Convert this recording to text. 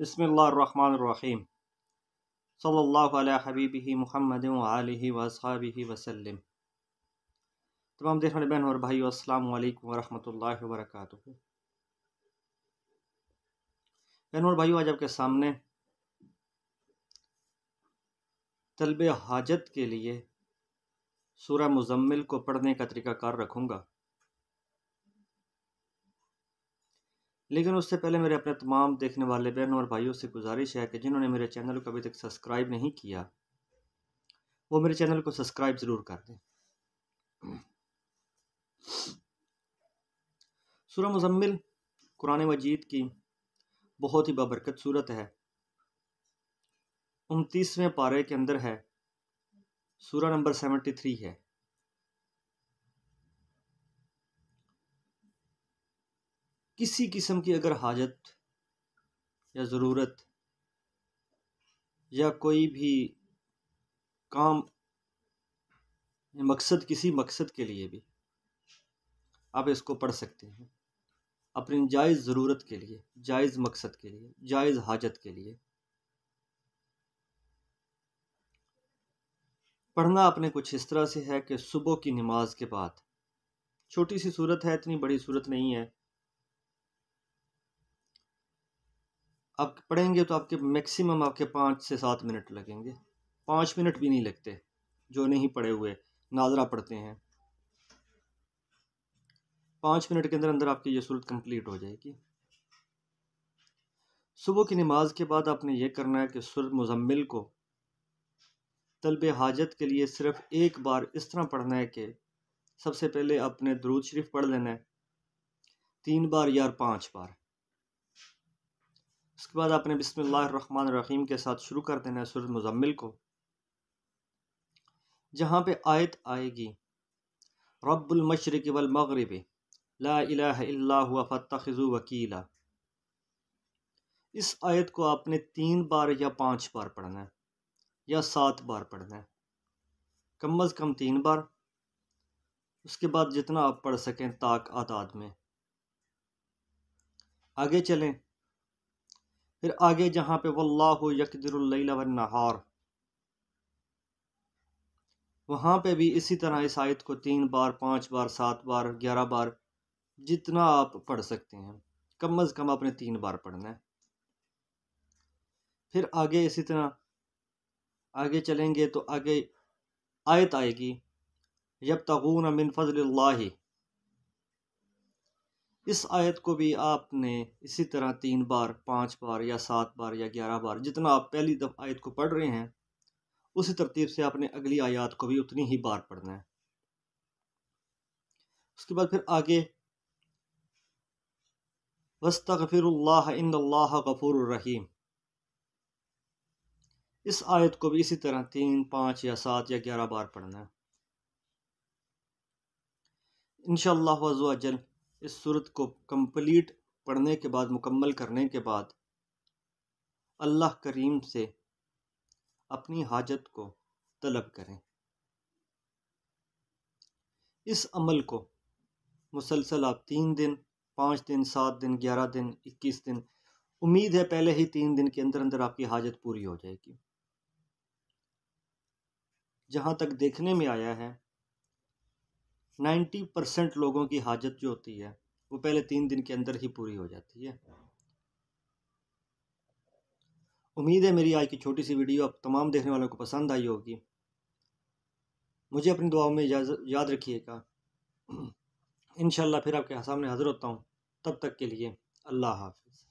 बसमीम सल्ला हबीब महमद वसाब वसलम तमाम देखने बहन और भाई अस्सलाम वरम वर्क बहन और भाई आज आपके सामने तलब हाजत के लिए सूरह मुजम्मिल को पढ़ने का कार रखूँगा लेकिन उससे पहले मेरे अपने तमाम देखने वाले बहनों और भाइयों से गुजारिश है कि जिन्होंने मेरे चैनल को अभी तक सब्सक्राइब नहीं किया वो मेरे चैनल को सब्सक्राइब ज़रूर कर दें सूर मुजम्मिल कुरान मजीद की बहुत ही बाबरकत सूरत है उनतीसवें पारे के अंदर है सूरा नंबर सेवेंटी थ्री है किसी किस्म की अगर हाजत या ज़रूरत या कोई भी काम मकसद किसी मकसद के लिए भी आप इसको पढ़ सकते हैं अपनी जायज़ ज़रूरत के लिए जायज़ मकसद के लिए जायज़ हाजत के लिए पढ़ना आपने कुछ इस तरह से है कि सुबह की नमाज के बाद छोटी सी सूरत है इतनी बड़ी सूरत नहीं है आप पढ़ेंगे तो आपके मैक्सिमम आपके पाँच से सात मिनट लगेंगे पाँच मिनट भी नहीं लगते जो नहीं पढ़े हुए नाजरा पढ़ते हैं पाँच मिनट के अंदर अंदर आपकी ये सूरत कंप्लीट हो जाएगी सुबह की नमाज के बाद आपने ये करना है कि सूरत मुजम्मिल को तलब हाजत के लिए सिर्फ एक बार इस तरह पढ़ना है कि सबसे पहले अपने दरूद शरीफ पढ़ लेना है तीन बार या पाँच बार उसके बाद आपने बिसमीम रहीम के साथ शुरू कर देना है सुर मुजम्मिल को जहाँ पे आयत आएगी रब्बुलमशरक वलमगरब लाखज़ु वकीला इस आयत को आपने तीन बार या पाँच बार पढ़ना है या सात बार पढ़ना है कम अज़ कम तीन बार उसके बाद जितना आप पढ़ सकें ताक आदाद में आगे चलें फिर आगे जहाँ पे वल्लाह नहार वहाँ पे भी इसी तरह इस आयत को तीन बार पाँच बार सात बार ग्यारह बार जितना आप पढ़ सकते हैं कम अज़ कम आपने तीन बार पढ़ना है फिर आगे इसी तरह आगे चलेंगे तो आगे आयत आएगी यब तगून मिन फजल्लाही इस आयत को भी आपने इसी तरह तीन बार पाँच बार या सात बार या ग्यारह बार जितना आप पहली दफ आयत को पढ़ रहे हैं उसी तरतीब से आपने अगली आयात को भी उतनी ही बार पढ़ना है उसके बाद फिर आगे वस्ता गफिर इन गफ़ूर रहीम इस आयत को भी इसी तरह तीन पाँच या सात या ग्यारह बार पढ़ना है इन जल्द इस सूरत को कंप्लीट पढ़ने के बाद मुकम्मल करने के बाद अल्लाह करीम से अपनी हाजत को तलब करें इस अमल को मुसलसल आप तीन दिन पाँच दिन सात दिन ग्यारह दिन इक्कीस दिन उम्मीद है पहले ही तीन दिन के अंदर अंदर आपकी हाजत पूरी हो जाएगी जहाँ तक देखने में आया है नाइन्टी परसेंट लोगों की हाजत जो होती है वो पहले तीन दिन के अंदर ही पूरी हो जाती है उम्मीद है मेरी आज की छोटी सी वीडियो आप तमाम देखने वालों को पसंद आई होगी मुझे अपनी दुआओं में याद रखिएगा इन फिर आपके सामने हाज़िर होता हूँ तब तक के लिए अल्लाह हाफिज़